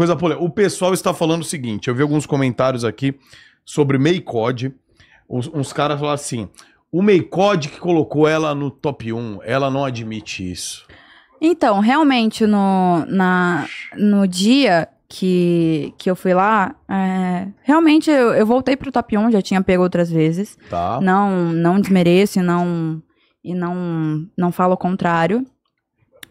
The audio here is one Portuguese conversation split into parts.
coisa polêmica. O pessoal está falando o seguinte: eu vi alguns comentários aqui sobre Meicode. Uns, uns caras falaram assim: o Meicode que colocou ela no top 1, ela não admite isso. Então, realmente, no, na, no dia que, que eu fui lá, é, realmente eu, eu voltei pro top 1, já tinha pego outras vezes. Tá. Não, não desmereço e não, e não, não falo o contrário.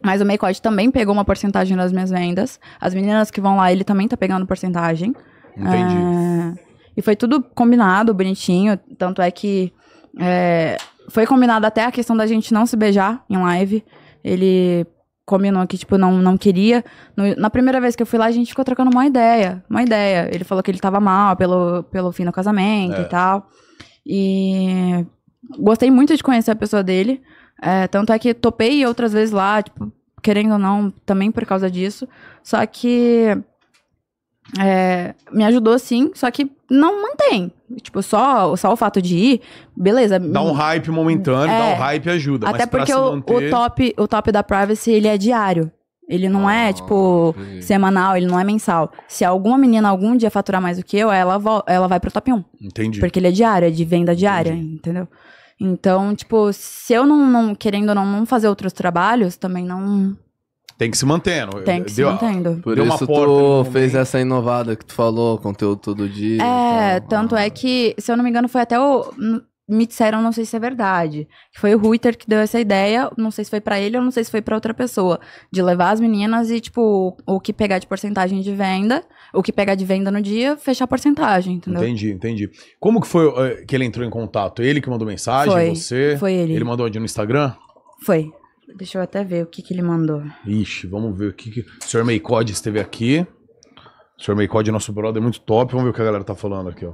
Mas o Maycode também pegou uma porcentagem das minhas vendas. As meninas que vão lá, ele também tá pegando porcentagem. Entendi. É... E foi tudo combinado, bonitinho. Tanto é que é... foi combinado até a questão da gente não se beijar em live. Ele combinou que, tipo, não, não queria. No, na primeira vez que eu fui lá, a gente ficou trocando uma ideia. Uma ideia. Ele falou que ele tava mal pelo, pelo fim do casamento é. e tal. E gostei muito de conhecer a pessoa dele. É, tanto é que topei outras vezes lá, tipo, querendo ou não, também por causa disso. Só que é, me ajudou sim, só que não mantém. Tipo, só, só o fato de ir, beleza. Dá um hype momentâneo, é, dá um hype ajuda. Até porque o, manter... o, top, o top da privacy, ele é diário. Ele não é, ah, é, tipo, semanal, ele não é mensal. Se alguma menina algum dia faturar mais do que eu, ela, ela vai pro top 1. Entendi. Porque ele é diário, é de venda diária, entendi. entendeu? Então, tipo, se eu não, não querendo ou não, não fazer outros trabalhos, também não, tem que se manter não Tem que deu, se mantendo. Por deu isso tu fez essa inovada que tu falou, conteúdo todo dia. É, então, tanto ah. é que, se eu não me engano, foi até o me disseram, não sei se é verdade, que foi o Ruiter que deu essa ideia, não sei se foi para ele ou não sei se foi para outra pessoa, de levar as meninas e, tipo, o que pegar de porcentagem de venda, o que pegar de venda no dia, fechar a porcentagem, entendeu? Entendi, entendi. Como que foi uh, que ele entrou em contato? Ele que mandou mensagem, foi, você? Foi ele. Ele mandou onde, no Instagram? Foi. Deixa eu até ver o que que ele mandou. Ixi, vamos ver o que que... O senhor Meicode esteve aqui. O senhor Meicode, nosso brother, muito top. Vamos ver o que a galera tá falando aqui, ó.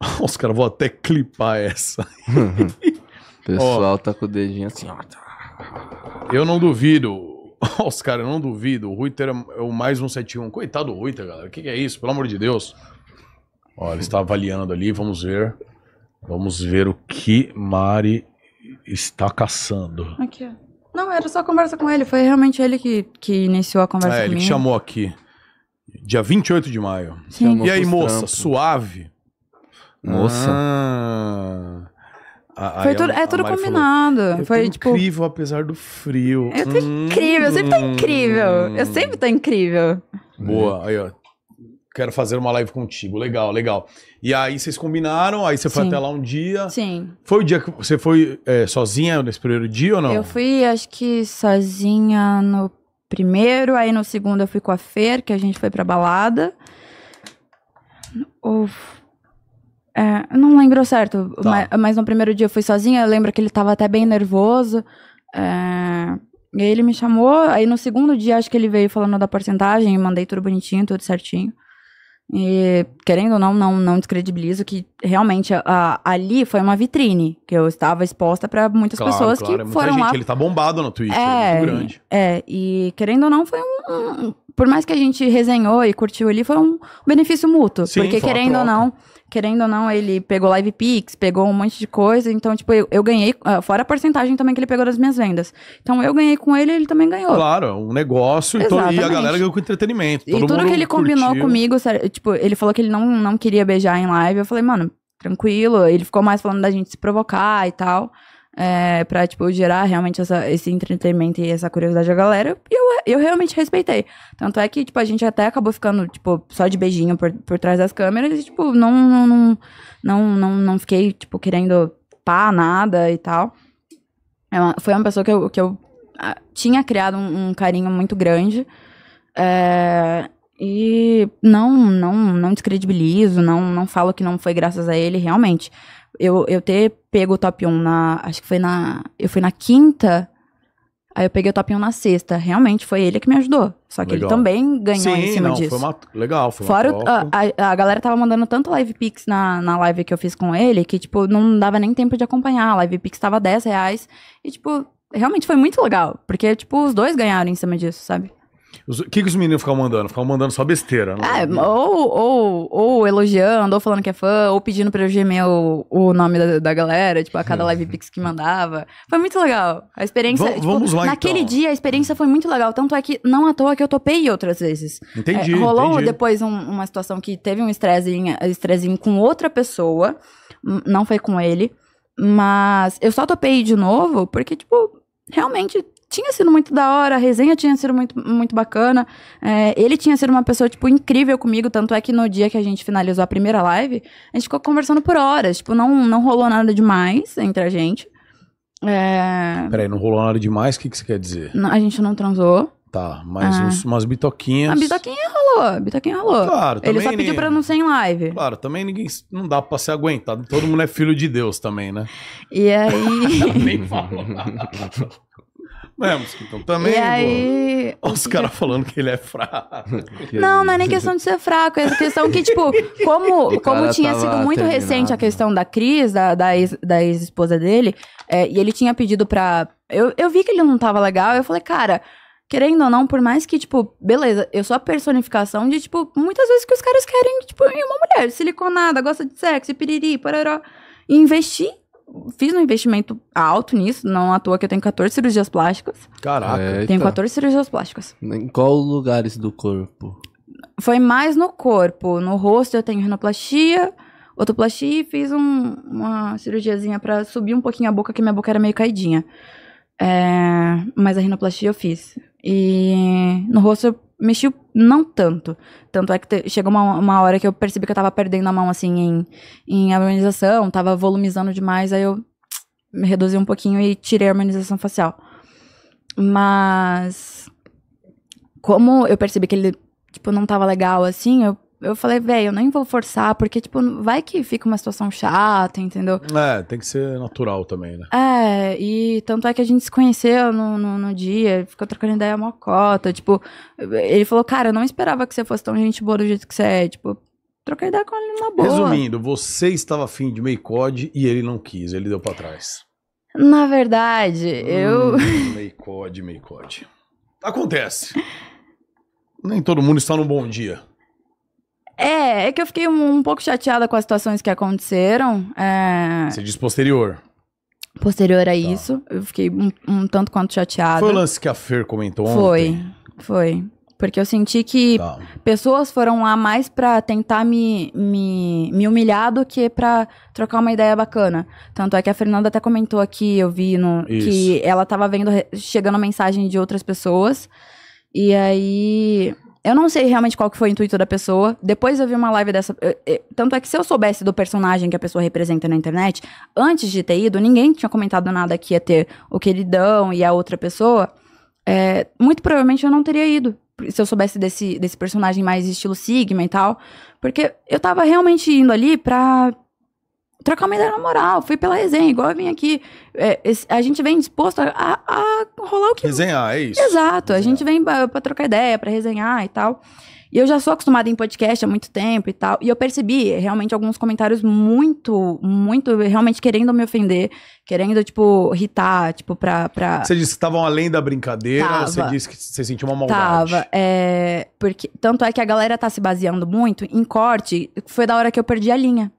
Os caras vão até clipar essa. o pessoal ó, tá com o dedinho assim, ó. Eu não duvido. Os caras, eu não duvido. O Ruiter é o mais 171. Coitado do Ruiter, tá, galera. O que, que é isso? Pelo amor de Deus. Olha, ele está avaliando ali, vamos ver. Vamos ver o que Mari está caçando. Aqui, ó. Não, era só conversa com ele. Foi realmente ele que, que iniciou a conversa é, ele que chamou aqui. Dia 28 de maio. Sim. E aí, moça, suave? Moça. Ah. foi tudo, a, é tudo combinado. Falou, foi tipo, incrível apesar do frio. Eu tô hum, incrível, eu sempre tô incrível. Eu sempre tô incrível. Boa, aí ó. Quero fazer uma live contigo. Legal, legal. E aí vocês combinaram, aí você foi Sim. até lá um dia. Sim. Foi o dia que você foi é, sozinha nesse primeiro dia ou não? Eu fui, acho que sozinha no primeiro, aí no segundo eu fui com a Fer, que a gente foi pra balada. Ou é, não lembro certo, tá. mas, mas, no primeiro dia eu fui sozinha, eu lembro que ele tava até bem nervoso. É, e aí ele me chamou, aí no segundo dia acho que ele veio falando da porcentagem, mandei tudo bonitinho, tudo certinho. E querendo ou não, não, não descredibilizo que realmente a, a, ali foi uma vitrine, que eu estava exposta para muitas claro, pessoas claro, é que é muita foram gente. lá. Ele tá bombado no Twitter, é, é muito grande. É, e querendo ou não, foi um, um, Por mais que a gente resenhou e curtiu ali, foi um benefício mútuo. Sim, porque querendo ou não, querendo ou não, ele pegou Live Pix, pegou um monte de coisa. Então, tipo, eu, eu ganhei, ah, fora a porcentagem também que ele pegou das minhas vendas. Então, eu ganhei com ele, ele também ganhou. Claro, um negócio então, e a galera ganhou com entretenimento. e tudo que ele combinou comigo, tipo, ele falou que ele não, não queria beijar em live. Eu falei, mano, tranquilo. Ele ficou mais falando da gente se provocar e tal é, pra, tipo, gerar realmente essa, esse entretenimento e essa curiosidade da galera. E eu, eu realmente respeitei. Tanto é que, tipo, a gente até acabou ficando, tipo, só de beijinho por, por trás das câmeras e, tipo, não, não, não, não, não, não fiquei, tipo, querendo pá, nada e tal. É uma, foi uma pessoa que eu, que eu ah, tinha criado um, um carinho muito grande. É, e não, não, não descredibilizo, não, não falo que não foi graças a ele, realmente eu, eu ter pego o top 1 na. Acho que foi na. Eu fui na quinta. Aí eu peguei o top 1 na sexta. Realmente foi ele que me ajudou. Só que legal. ele também ganhou Sim, em cima não, disso. Foi uma, legal, foi Fora o, a, ah, a, a, galera tava mandando tanto live pix na, na live que eu fiz com ele que, tipo, não dava nem tempo de acompanhar. A live pix tava 10 reais. E, tipo, realmente foi muito legal. Porque, tipo, os dois ganharam em cima disso, sabe? O que, que os meninos ficam mandando? Ficam mandando só besteira. né? não. Ah, é? É, ou, ou, ou elogiando, ou falando que é fã, ou pedindo pra eu gemer o, o nome da, da galera, tipo, a cada live uhum. pix que mandava. Foi muito legal. A experiência. Vamos, tipo, vamos lá, Naquele então. dia, a experiência foi muito legal. Tanto é que não à toa que eu topei outras vezes. Entendi. É, rolou entendi. depois um, uma situação que teve um estressinho, estressinho com outra pessoa. Hum, não foi com ele. Mas eu só topei de novo porque, tipo, realmente tinha sido muito da hora, a resenha tinha sido muito, muito bacana. É, ele tinha sido uma pessoa, tipo, incrível comigo. Tanto é que no dia que a gente finalizou a primeira live, a gente ficou conversando por horas. Tipo, não, não rolou nada demais entre a gente. É... Peraí, não rolou nada demais? O que, que você quer dizer? A gente não transou. Tá, mas ah. uns, umas bitoquinhas. A ah, bitoquinha rolou, bitoquinha rolou. Claro, Ele só pediu pra não ser em live. Claro, também ninguém. Não dá pra ser aguentado. Todo mundo é filho de Deus também, né? E aí. Nem falo nada. É, então também. E aí. Olha os caras falando que ele é fraco. Não, não é nem questão de ser fraco, é questão que, tipo, como, como tinha sido muito terminado. recente a questão da Cris, da, da ex-esposa ex dele, é, e ele tinha pedido pra. Eu, eu vi que ele não tava legal, eu falei, cara querendo ou não, por mais que, tipo, beleza, eu sou a personificação de, tipo, muitas vezes que os caras querem, tipo, em uma mulher siliconada, gosta de sexo, piriri, pororó. E investi, fiz um investimento alto nisso, não à toa que eu tenho 14 cirurgias plásticas. Caraca. É, eita. Tenho 14 cirurgias plásticas. Em qual lugares do corpo? Foi mais no corpo. No rosto eu tenho rinoplastia, otoplastia e fiz um, uma cirurgiazinha para subir um pouquinho a boca, que minha boca era meio caidinha. É, mas a rinoplastia eu fiz. E no rosto mexi não tanto. Tanto é que chegou uma, uma hora que eu percebi que eu tava perdendo a mão, assim, em, em harmonização, tava volumizando demais, aí eu reduzi um pouquinho e tirei a harmonização facial. Mas. Como eu percebi que ele, tipo, não tava legal assim, eu eu falei, velho, eu nem vou forçar, porque, tipo, vai que fica uma situação chata, entendeu? É, tem que ser natural também, né? É, e tanto é que a gente se conheceu no, no, no dia, ficou trocando ideia cota, tipo, ele falou, cara, eu não esperava que você fosse tão gente boa do jeito que você é, tipo, troquei ideia com ele na boa. Resumindo, você estava afim de meio COD e ele não quis, ele deu para trás. Na verdade, hum, eu... Meio COD, meio COD. Acontece. nem todo mundo está num bom dia. É, é que eu fiquei um, um pouco chateada com as situações que aconteceram. É... Você diz posterior. Posterior a tá. isso, eu fiquei um, um, tanto quanto chateada. Foi o lance que a Fer comentou foi, ontem? Foi, foi. Porque eu senti que tá. pessoas foram lá mais pra tentar me, me, me humilhar do que pra trocar uma ideia bacana. Tanto é que a Fernanda até comentou aqui, eu vi no, isso. que ela tava vendo, chegando mensagem de outras pessoas. E aí eu não sei realmente qual que foi o intuito da pessoa. Depois eu vi uma live dessa. Eu, eu, tanto é que se eu soubesse do personagem que a pessoa representa na internet, antes de ter ido, ninguém tinha comentado nada que ia ter o queridão e a outra pessoa. É, muito provavelmente eu não teria ido. Se eu soubesse desse, desse personagem mais estilo Sigma e tal. Porque eu tava realmente indo ali pra trocar uma ideia na moral, fui pela resenha, igual eu vim aqui. É, a gente vem disposto a, a, a, rolar o que. Resenhar, é isso. Exato, resenhar. a gente vem para trocar ideia, para resenhar e tal. E eu já sou acostumada em podcast há muito tempo e tal. E eu percebi realmente alguns comentários muito, muito, realmente querendo me ofender, querendo, tipo, irritar, tipo, pra. pra... Você disse que estavam além da brincadeira, Tava. você disse que você sentiu uma maldade. Tava. É, porque, tanto é que a galera tá se baseando muito em corte, foi da hora que eu perdi a linha.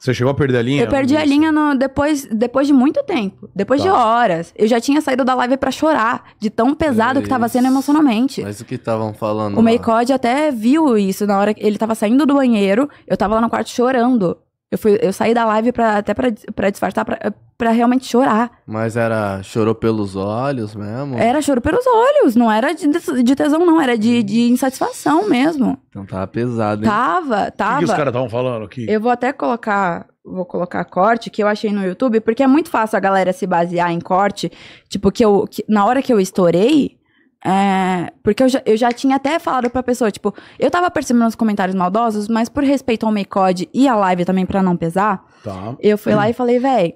Você chegou a perder a linha? Eu perdi a linha no, depois, depois de muito tempo. Depois tá. de horas. Eu já tinha saído da live para chorar, de tão pesado que tava sendo emocionalmente. Mas o que estavam falando? O Meicode até viu isso na hora que ele tava saindo do banheiro. Eu tava lá no quarto chorando. Eu, fui, eu saí da live pra, até pra, pra disfarçar, pra, pra realmente chorar. Mas era chorou pelos olhos mesmo? Era choro pelos olhos, não era de, de tesão, não, era de, de hum. insatisfação mesmo. Então tava pesado, hein? Tava, tava. O que, que os caras estavam falando aqui? Eu vou até colocar vou colocar corte que eu achei no YouTube, porque é muito fácil a galera se basear em corte. Tipo, que eu. Que, na hora que eu estourei, é, porque eu já, eu já tinha até falado pra pessoa, tipo, eu tava percebendo os comentários maldosos, mas por respeito ao code e à live também pra não pesar, tá. eu fui hum. lá e falei, véi,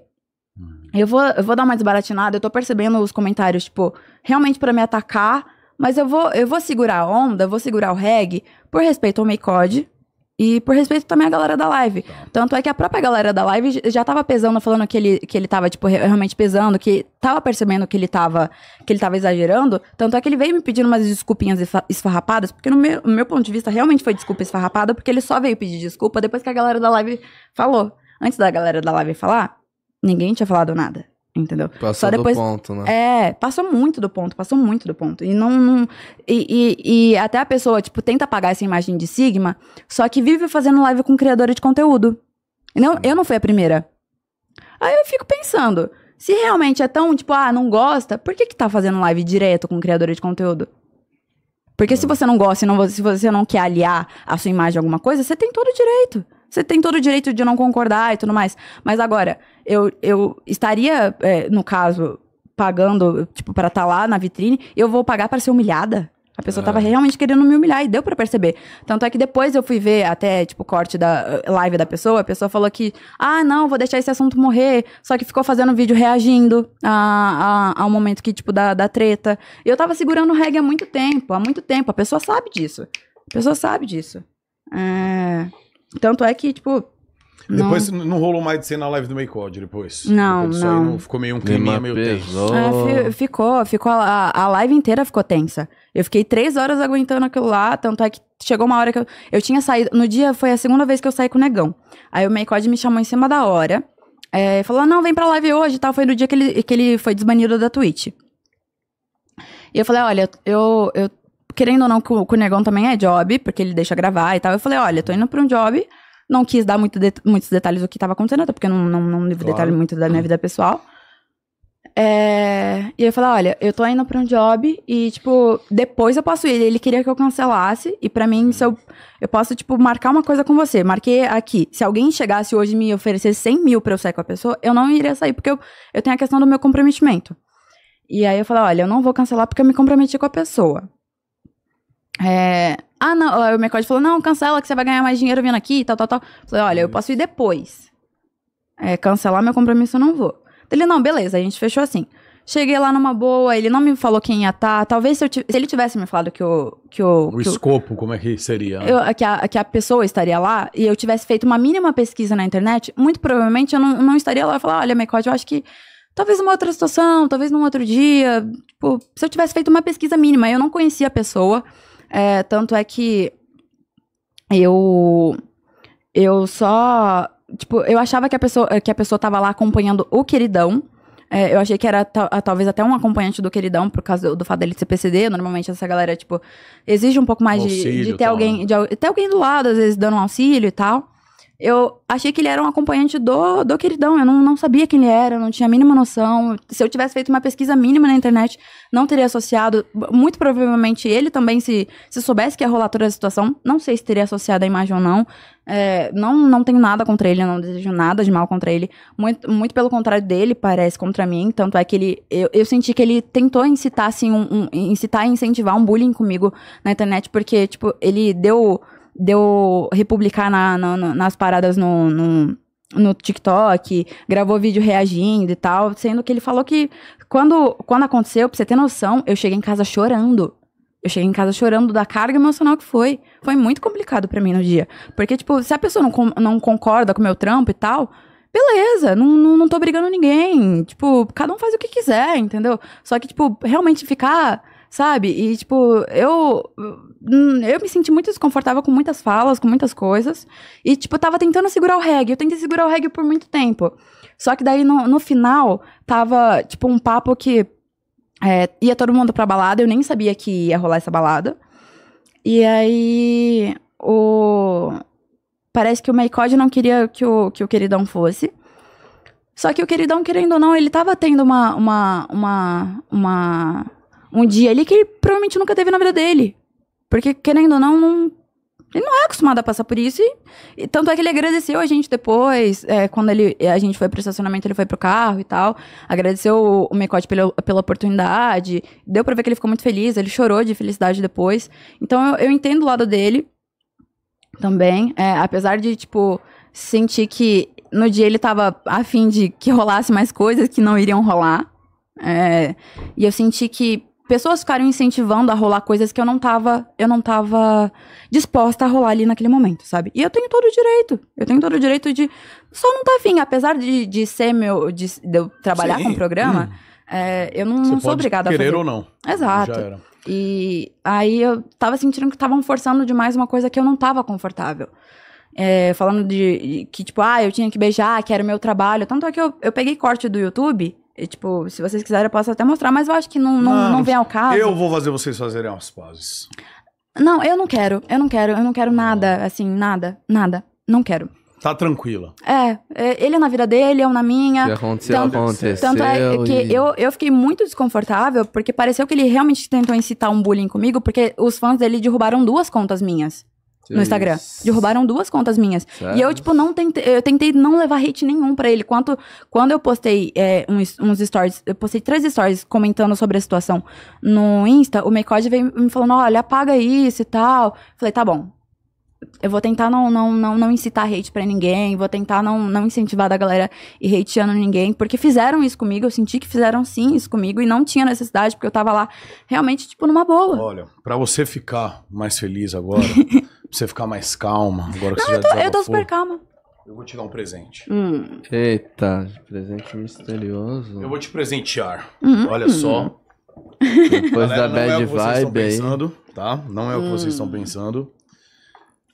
hum. eu vou, eu vou dar uma desbaratinada, eu tô percebendo os comentários, tipo, realmente pra me atacar, mas eu vou, eu vou segurar a onda, vou segurar o reggae, por respeito ao code e por respeito também à galera da live. Tá. Tanto é que a própria galera da live já tava pesando, falando que ele, que ele tava, tipo, realmente pesando, que tava percebendo que ele tava, que ele tava exagerando. Tanto é que ele veio me pedindo umas desculpinhas esfarrapadas, porque no meu, no meu ponto de vista realmente foi desculpa esfarrapada, porque ele só veio pedir desculpa depois que a galera da live falou. Antes da galera da live falar, ninguém tinha falado nada entendeu? Passou depois, do ponto, né? É, passou muito do ponto, passou muito do ponto. E não. não e, e, e, até a pessoa, tipo, tenta apagar essa imagem de Sigma, só que vive fazendo live com criadora de conteúdo. não, eu não fui a primeira. Aí eu fico pensando, se realmente é tão, tipo, ah, não gosta, por que que tá fazendo live direto com criadora de conteúdo? Porque é. se hum. você não gosta, se, não, se você não quer aliar a sua imagem a alguma coisa, você tem todo o direito. Você tem todo o direito de não concordar e tudo mais. Mas agora, eu, eu estaria, é, no caso, pagando, tipo, para estar tá lá na vitrine, eu vou pagar para ser humilhada? A pessoa estava é. realmente querendo me humilhar e deu para perceber. Tanto é que depois eu fui ver até, tipo, corte da eh, live da pessoa, a pessoa falou que, ah, não, vou deixar esse assunto morrer. Só que ficou fazendo vídeo reagindo a, a, ao momento que, tipo, da, da treta. E eu tava segurando o reggae há muito tempo, há muito tempo. A pessoa sabe disso. A pessoa sabe disso. É... Tanto é que, tipo. Depois não, não rolou mais de ser na live do Maycod depois. Não, depois não. não. Ficou meio um clima meio tenso. É, ficou, ficou a, a live inteira ficou tensa. Eu fiquei três horas aguentando aquilo lá, tanto é que chegou uma hora que eu, eu tinha saído. No dia foi a segunda vez que eu saí com o negão. Aí o Maycod me chamou em cima da hora. É, falou: não, vem pra live hoje e tal. Foi no dia que ele, que ele foi desbanido da Twitch. E eu falei, olha, eu, eu querendo ou não, com, com o Negão também é job, porque ele deixa gravar e tal. Eu falei, olha, tô indo pra um job. Não quis dar muito de, muitos detalhes do que tava acontecendo, até porque não, não, não devo claro. detalhe muito da minha hum. vida pessoal. É, e eu falei, olha, eu tô indo pra um job e, tipo, depois eu posso ir. Ele queria que eu cancelasse. E para mim, se eu, eu posso, tipo, marcar uma coisa com você. Marquei aqui. Se alguém chegasse hoje e me oferecesse 100 mil pra eu sair com a pessoa, eu não iria sair, porque eu, eu tenho a questão do meu comprometimento. E aí eu falei, olha, eu não vou cancelar porque eu me comprometi com a pessoa. É, ah, não, o Mercado falou, não, cancela que você vai ganhar mais dinheiro vindo aqui, tal, tal, tal. Falei, olha, eu posso ir depois. É, cancelar meu compromisso, eu não vou. Ele, não, beleza, a gente fechou assim. Cheguei lá numa boa, ele não me falou quem ia estar. Tá. Talvez se, se, ele tivesse me falado que o. Que o, o que escopo, o, como é que seria? Né? Eu, que, a, que a pessoa estaria lá e eu tivesse feito uma mínima pesquisa na internet, muito provavelmente eu não, não estaria lá e falar: olha, Mecote, eu acho que. Talvez numa outra situação, talvez num outro dia. Tipo, se eu tivesse feito uma pesquisa mínima, eu não conhecia a pessoa. É, tanto é que eu. Eu só. Tipo, eu achava que a pessoa, que a pessoa tava lá acompanhando o queridão. É, eu achei que era talvez até um acompanhante do queridão, por causa do, do fato dele ser PCD. Normalmente essa galera, tipo, exige um pouco mais um de, auxílio, de ter tal, alguém. Né? De, ter alguém do lado, às vezes dando um auxílio e tal eu achei que ele era um acompanhante do, do queridão. Eu não, não sabia quem ele era, não tinha a mínima noção. Se eu tivesse feito uma pesquisa mínima na internet, não teria associado. Muito provavelmente ele também, se, se soubesse que ia rolar toda a situação, não sei se teria associado a imagem ou não. É, não, não tenho nada contra ele, não desejo nada de mal contra ele. Muito, muito pelo contrário dele, parece contra mim. Tanto é que ele. Eu, eu senti que ele tentou incitar, assim, um, um incitar e incentivar um bullying comigo na internet, porque, tipo, ele deu de eu republicar na, na, nas paradas no, no, no, TikTok, gravou vídeo reagindo e tal, sendo que ele falou que quando, quando aconteceu, pra você ter noção, eu cheguei em casa chorando. Eu cheguei em casa chorando da carga emocional que foi. Foi muito complicado para mim no dia. Porque, tipo, se a pessoa não, com, não concorda com o meu trampo e tal, beleza, não, não, não tô brigando ninguém. Tipo, cada um faz o que quiser, entendeu? Só que, tipo, realmente ficar Sabe? E, tipo, eu. Hum, eu me senti muito desconfortável com muitas falas, com muitas coisas. E, tipo, eu tava tentando segurar o reggae. Eu tentei segurar o reggae por muito tempo. Só que daí, no, no final, tava, tipo, um papo que. É, ia todo mundo pra balada, eu nem sabia que ia rolar essa balada. E aí. O. Parece que o Maycod não queria que o, que o queridão fosse. Só que o queridão, querendo ou não, ele tava tendo uma, uma, uma, uma um dia ali que ele provavelmente nunca teve na vida dele. Porque, querendo ou não, não ele não é acostumado a passar por isso. E, e tanto é que ele agradeceu a gente depois, é, quando ele, a gente foi pro estacionamento, ele foi pro carro e tal. Agradeceu o, o Micote pela, pela oportunidade. Deu pra ver que ele ficou muito feliz, ele chorou de felicidade depois. Então eu, eu entendo o lado dele também. É, apesar de, tipo, sentir que no dia ele tava afim de que rolasse mais coisas que não iriam rolar. É, e eu senti que pessoas ficaram incentivando a rolar coisas que eu não tava, eu não tava disposta a rolar ali naquele momento, sabe? E eu tenho todo o direito. Eu tenho todo o direito de só não tá afim, apesar de, de ser meu de, de eu trabalhar Sim. com o programa, hum. é, eu não, não sou obrigada a querer ou não. Exato. E aí eu tava sentindo que estavam forçando demais uma coisa que eu não tava confortável. É, falando de, de, que, tipo, ah, eu tinha que beijar, que era o meu trabalho. Tanto é que eu, eu peguei corte do YouTube e, tipo, se vocês quiserem, eu posso até mostrar, mas eu acho que não, não, não, não vem ao caso. Eu vou fazer vocês fazerem as pazes. Não, eu não quero, eu não quero, eu não quero nada, assim, nada, nada. Não quero. Tá tranquila. É, é ele é na vida dele, eu na minha. que aconteceu, tanto, aconteceu. Tanto é que e... eu, eu fiquei muito desconfortável, porque pareceu que ele realmente tentou incitar um bullying comigo, porque os fãs dele derrubaram duas contas minhas no Instagram. Derrubaram duas contas minhas. E eu, tipo, não tentei. Eu tentei não levar hate nenhum para ele. Quanto, quando eu postei é, uns, uns, stories, eu postei três stories comentando sobre a situação no Insta, o Mecode veio me falando, olha, apaga isso e tal. Falei, tá bom. Eu vou tentar não, não, não, não incitar hate para ninguém, vou tentar não, não incentivar da galera e hateando ninguém, porque fizeram isso comigo, eu senti que fizeram sim isso comigo e não tinha necessidade, porque eu tava lá realmente, tipo, numa boa. Olha, para você ficar mais feliz agora. Pra você ficar mais calma. Agora Não, que você eu, já tô, eu tô super calma. Eu vou te dar um presente. Hum. Eita, presente misterioso. Eu vou te presentear. Hum. Olha só. Hum. Depois Galera, da bad não é vibe pensando, Tá? Não é o que vocês estão hum. pensando.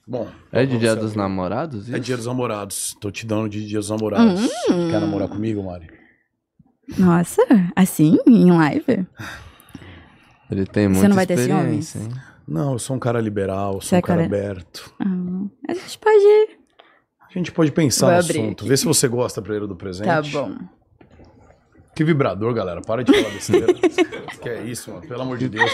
Bom. É de dia dos namorados? É isso? É dia dos namorados. Tô te dando de dia dos namorados. Hum. Quer namorar comigo, Mari? Nossa, assim? Em live? Ele tem Você não vai ter ciúmes? Não, eu sou um cara liberal, sou um é cara, cara... aberto. Ah, a gente pode. A gente pode pensar Vou no assunto. Vê se você gosta primeiro do presente. Tá bom. Que vibrador, galera. Para de falar besteira. que é isso, mano. Pelo amor de Deus.